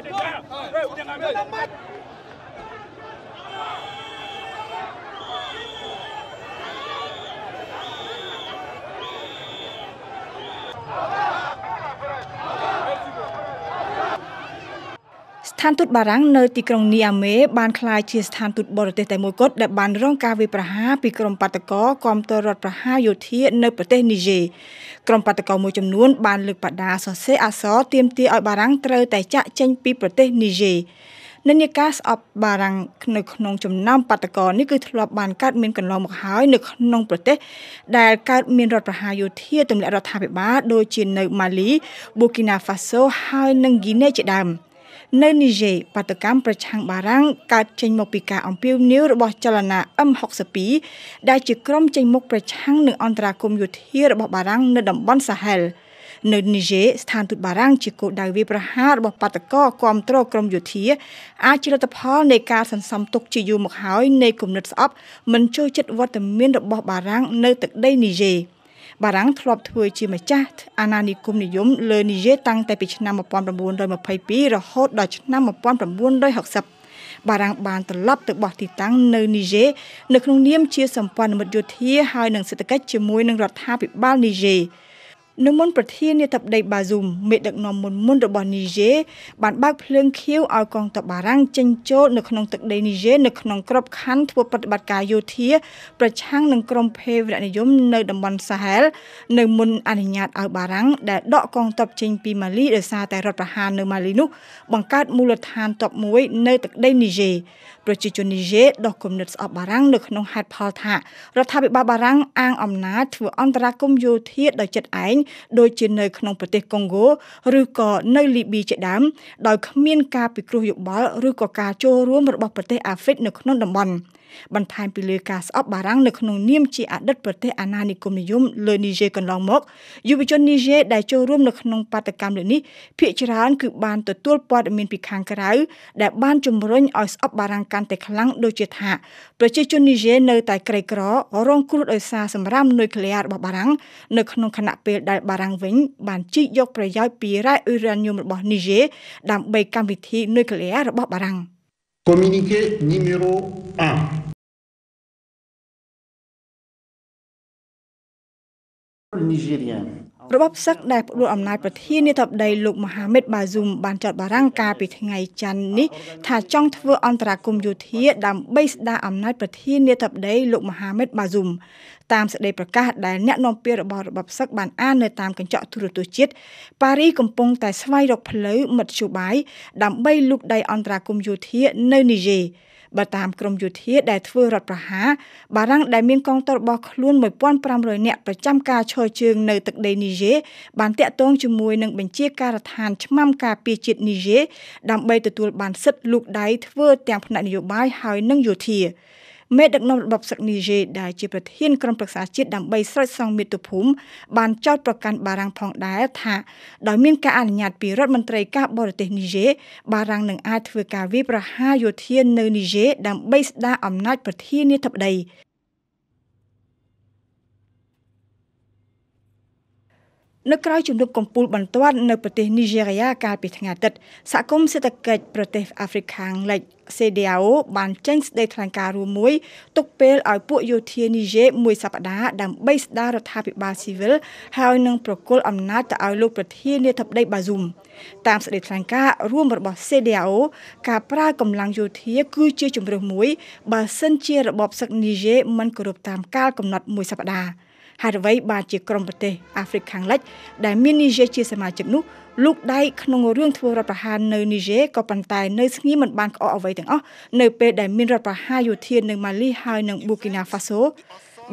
哎，五点半了，慢。ឋានទូតបារាំងនៅទីក្រុងនីអាមេបានក្លាយជាស្ថានទូតបរទេសតែមួយគត់ដែលបានរងការវាយប្រហារពីក្រុមបាតកោគាំទ្ររដ្ឋប្រហារយោធានៅប្រទេសនីជេក្រុមបាតកោមួយចំនួនបានលើកបដាសរសេរអសរទាមទារឲ្យបារាំងត្រូវតែចាក់ចេញពីប្រទេសនីជេនិន្នាការស្អប់បារាំងនៅក្នុងចំណោមបាតកោនេះគឺធ្លាប់បានកើតមានកន្លងមកហើយនៅក្នុងប្រទេស ដែលកើតមានរដ្ឋប្រហារយោធាទម្លាក់រដ្ឋាភិបាលដូចជានៅម៉ាលីប៊ូគីណាហ្វាសូហើយនិងហ្គីណេជាដើម។នៅនីជេបាតកម្មប្រឆាំងបារាំងកើតចេញមកពីការអំពាវនាវរបស់ចលនា M62 ដែលជាក្រុមចេញមុខប្រឆាំងនឹងអន្តរាគមយោធារបស់បារាំងនៅតំបន់សាហែលនៅនីជេស្ថានទូតបារាំងជាគោលដៅវាប្រហាររបស់បាតកោគ្រប់គ្រងក្រមយោធាអាចជាលទ្ធផលនៃការសន្សំទុកជាយូរមកហើយនៃគំនិតស្អប់ មិនចូលចិត្តវត្តមានរបស់បារាំងនៅទឹកដីនីជេរបារាំងធ្លាប់ធ្វើជាម្ចាស់អាណានិគមនិយមលើនីយេតាំងតែពីឆ្នាំ1922រហូតដល់ឆ្នាំ1960បារាំងបានត្រឡប់ទៅបោះទីតាំងនៅនីជេនៅក្នុងនាមជាសម្ព័ន្ធមិត្តយោធាហើយនិងសេដ្ឋកិច្ចជាមួយនឹងរដ្ឋាភិបាលនីជេនៅមុនប្រធាននាយដ្ឋបដីបាស៊ូមមេដឹកនាំមុនមុនរបស់នីជេបានបើកភ្លើងខៀវឲ្យកងទ័ពបារាំងចេញចូលនៅក្នុងទឹកដីនីជេនៅក្នុងក្របខ័ណ្ឌធ្វើប្រតិបត្តិការយោធាប្រឆាំងនឹងក្រុមភេរវនិយមនៅតំបន់សាហែលនៅមុនអនុញ្ញាតឲ្យបារាំងដែលដកកងទ័ពចេញ ពីម៉ាលីដោយសារតែរដ្ឋប្រហារនៅម៉ាលីនោះបង្កើតមូលដ្ឋានទ័ពមួយ នៅទឹកដីនីជេប្រជាជននីជេដោះគំនិតស្អប់បារាំងនៅក្នុងហេតុផលថារដ្ឋាភិបាលបារាំងអាងអំណាចធ្វើអន្តរាគមន៍យោធាដោយចិត្តឯងដូចជានៅ ក្នុងប្រទេសកុងហ្គោឬក៏នៅលីប៊ីជាដើមដោយគ្មានការពិគ្រោះយោបល់ ឬក៏ការចូលរួមរបស់ប្រទេសអាហ្វ្រិកនៅក្នុងតំបន់។បន្ថែមពីលើការស្អប់បារាំងនៅក្នុងនាមជាអតីតប្រទេសអាណានិគមនិយមលើនីជេកន្លងមកយុវជននីជេដែលចូលរួមនៅក្នុងបាតកម្មលើនេះភាគច្រើនគឺបានទទួលព័ត៌មានពីខាងក្រៅដែលបានជំរុញឲ្យស្អប់បារាំងកាន់តែខ្លាំងដូចជាថាប្រជាជននីជេនៅតែក្រីក្ររងគ្រោះដោយសារសម្រាមនុយក្លេអ៊ែររបស់បារាំងនៅក្នុងខណៈពេលដែលបារាំងវិញបានជីកយកប្រយោជន៍ពីរ៉ែអ៊ូរ៉ានីយមរបស់នីជេដើម្បីកម្មវិធីនុយក្លេអ៊ែររបស់បារាំង។ Communiqué numéro 1. Nigérien. របបសឹកដែលផ្ដួលអំណាចប្រធានាធិបតីលោកមហាមិតបាស៊ូមបានចោទបារាំងកាលពីថ្ងៃច័ន្ទនេះថាចង់ធ្វើអន្តរាគមយោធាដើម្បីស្ដារអំណាចប្រធានាធិបតីលោកមហាមិតបាស៊ូមតាមសេចក្តីប្រកាសដែលអ្នកនាំពាក្យរបស់របបសឹកបានអាននៅតាមកញ្ចក់ទូរទស្សន៍ជាតិប៉ារីកំពុងតែស្វែងរកផ្លូវមធ្យោបាយដើម្បីលូកដៃអន្តរាគមយោធានៅនីជេរបើតាមក្រមយោធាដែលធ្វើរដ្ឋប្រហារបារាំងដែលមានកងទ័ពរបស់ខ្លួន1500នាក់ប្រចាំការឈរជើងនៅទឹកដីនីជេបានតាក់ទងជាមួយនឹងបញ្ជាការដ្ឋានឆ្មាំការពារជាតិនីជេដើម្បីទទួលបានសិទ្ធិលូកដៃធ្វើទាំងផ្នែកនយោបាយហើយនិងយោធាមេដឹកនាំរបបសឹកនីជេដែលជាប្រធានក្រុមប្រឹក្សាជាតិដើម្បីស្រោចស្រង់មាតុភូមិបានចោទប្រកាន់បារាំងផងដែរថាដោយមានការអនុញ្ញាតពីរដ្ឋមន្ត្រីការបរទេសនីជេបារាំងនឹងអាចធ្វើការវាយប្រហារយោធានៅនីជេដើម្បីស្ដារអំណាចប្រធានាធិបតីនៅក្រៅជំនុំកំពូលបន្ទាត់នៅប្រទេសនីហ្សេរីយ៉ាកាលពីថ្ងៃអាទិត្យសហគមន៍សេដ្ឋកិច្ចប្រទេសអាហ្វ្រិកខាងលិច CDAO បានចេញសេចក្តីថ្លែងការណ៍រួមមួយ ទុកពេលឲ្យពួកយោធានីហ្សេមួយសប្តាហ៍ដើម្បីស្ដាររដ្ឋាភិបាលស៊ីវិលហើយនឹងប្រគល់អំណាចទៅឲ្យលោកប្រធានាធិបតីបាស៊ូមតាមសេចក្តីថ្លែងការណ៍រួមរបស់ CDAO ការប្រើកម្លាំងយោធាគឺជាជំរើសមួយបើសិនជារបបសឹកនីហ្សេមិនគោរពតាមកាលកំណត់មួយសប្តាហ៍ហេតុអ្វីបានជាក្រុមប្រទេសអាហ្វ្រិកខាងលិច ដែលមាននីជែជាសមាជិកនោះលោកដៃក្នុងរឿងធ្វើរដ្ឋប្រហារនៅនីជែក៏ប៉ុន្តែ នៅស្ងៀមមិនបានក្អកអ្វីទាំងអស់នៅពេលដែលមានរដ្ឋប្រហារយោធានៅម៉ាលីហើយនិងប៊ូគីណាហ្វាសូ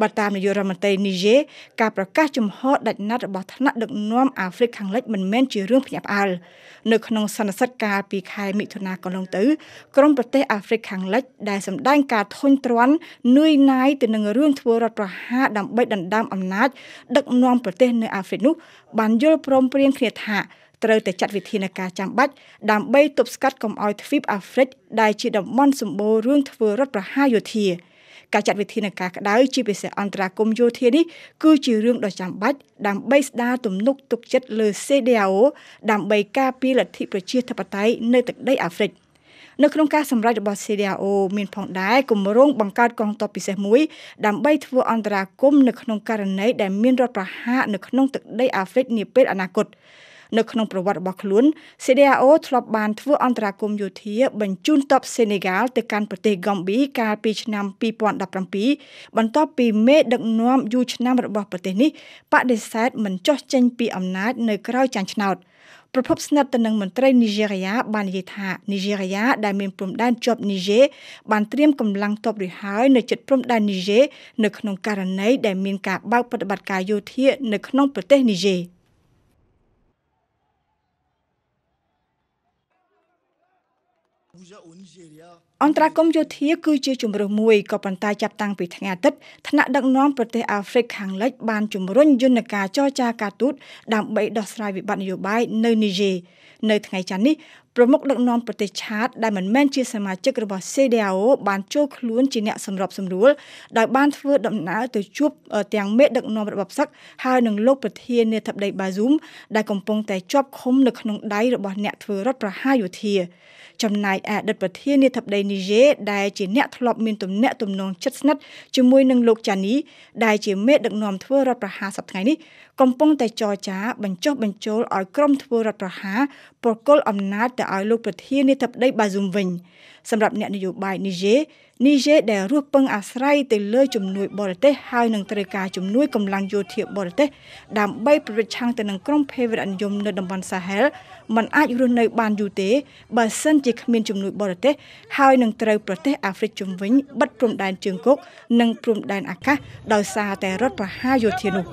បើតាមនាយករដ្ឋមន្ត្រីនីជេការប្រកាសជំហរដាច់ណាត់របស់ថ្នាក់ដឹកនាំអាហ្វ្រិកខាងលិចមិនមែនជារឿងភ្ញាក់ផ្អើលនៅក្នុងសន្និសីទកាលពីខែមិថុនាកន្លងទៅក្រមប្រទេសអាហ្វ្រិកខាងលិចដែលសម្ដែងការធុញទ្រាន់នឿយណាយទៅនឹងរឿងធ្វើរដ្ឋប្រហារដើម្បីដណ្ដើមអំណាចដឹកនាំប្រទេសនៅអាហ្វ្រិកនោះបានយល់ព្រមព្រៀងគ្នាថាត្រូវតែចាត់វិធានការចាំបាច់ដើម្បីទប់ស្កាត់កុំឲ្យទ្វីបអាហ្វ្រិកដែលជាតំបន់សម្បូររឿងធ្វើរដ្ឋប្រហារយោធាការចាត់វិធានការក្តៅជាពិសេសអន្តរាគមយោធានេះគឺជារឿងដ៏ចាំបាច់ដើម្បីស្ដារទំនុកទុកចិត្តលើ CDAO ដើម្បីការពារលទ្ធិប្រជាធិបតេយ្យនៅទឹកដីអាហ្វ្រិកនៅក្នុងការសម្រេចរបស់ CDAO មានផងដែរគម្រោងបង្កើតកងទ័ពពិសេសមួយដើម្បីធ្វើអន្តរាគមន៍នៅក្នុងករណីដែលមានរដ្ឋប្រហារនៅក្នុងទឹកដីអាហ្វ្រិកនាពេលអនាគតនៅក្នុងប្រវត្តិរបស់ខ្លួន CDAO ធ្លាប់បានធ្វើអន្តរាគមន៍យោធា បញ្ជូនទ័ពសេនេហ្កាល់ទៅកាន់ប្រទេសហ្កំប៊ីកាលពីឆ្នាំ2017បន្ទាប់ពីមេដឹកនាំយូរឆ្នាំរបស់ប្រទេសនេះបដិសេធមិនចោះចេញពី អំណាចនៅក្រៅចាញ់ឆ្នោតប្រភពស្និទ្ធទៅនឹងមន្ត្រីនីហ្សេរីយ៉ាបាននិយាយថានីហ្សេរីយ៉ាដែលមានព្រំដែនជាប់នីហ្សែរបានត្រៀមកម្លាំងទ័ពរួចហើយនៅជិតព្រំដែននីហ្សែរនៅក្នុងករណីដែលមានការបើកប្រតិបត្តិការយោធានៅក្នុងប្រទេសនីហ្សែរអន្តរកម្មយោធាគឺជាជំរើសមួយក៏ប៉ុន្តែចាប់តាំងពីថ្ងៃអាទិត្យថ្នាក់ដឹកនាំប្រទេសអាហ្វ្រិកខាងលិចបានជំរុញយន្តការចរចាការទូតដើម្បីដោះស្រាយវិបត្តិនយោបាយនៅនីជេនៅថ្ងៃច័ន្ទនេះប្រមុខដឹកនាំប្រទេសឆាតដែលមិនមែនជាសមាជិករបស់ CDAO បានចូលខ្លួនជាអ្នកសម្របសម្រួលដោយបានធ្វើដំណើរទៅជួបទាំងមេដឹកនាំរបបសឹកហើយនឹងលោកប្រធាននាយដ្ឋបដីបាស៊ូមដែលកំពុងតែជាប់ឃុំនៅក្នុងដៃរបស់អ្នកធ្វើរដ្ឋប្រហារយោធាចំណែកអតីតប្រធាននាយដ្ឋបដីនីជេដែលជាអ្នកធ្លាប់មានទំនាក់ទំនងជិតស្និទ្ធជាមួយនឹងលោកចានីដែលជាមេដឹកនាំធ្វើរដ្ឋប្រហារសប្តាហ៍នេះកំពុងតែចរចា បញ្ចុះបញ្ចូលឲ្យក្រុមធ្វើរដ្ឋប្រហារប្រគល់អំណាចទៅឲ្យលោកប្រធាននាយដ្ឋបតីបាស៊ុមវិញ សម្រាប់អ្នកនយោបាយនីជេនីជេដែលរស់ពឹងអាស្រ័យទៅលើជំនួយបរទេសហើយនឹងត្រូវការជំនួយកម្លាំងយោធាបរទេស ដើម្បីប្រឆាំងទៅនឹងក្រុមភេរវនិយមនៅតំបន់សាហែលมันអាចរស់នៅបានយូរទេបើសិនជាគ្មានជំនួយបរទេសហើយនឹងត្រូវប្រទេសអាហ្វ្រិកជុំវិញបិទព្រំដែនជើងគោកនិង ព្រំដែនអាកាសដោយសារតែរដ្ឋប្រហារយោធានោះ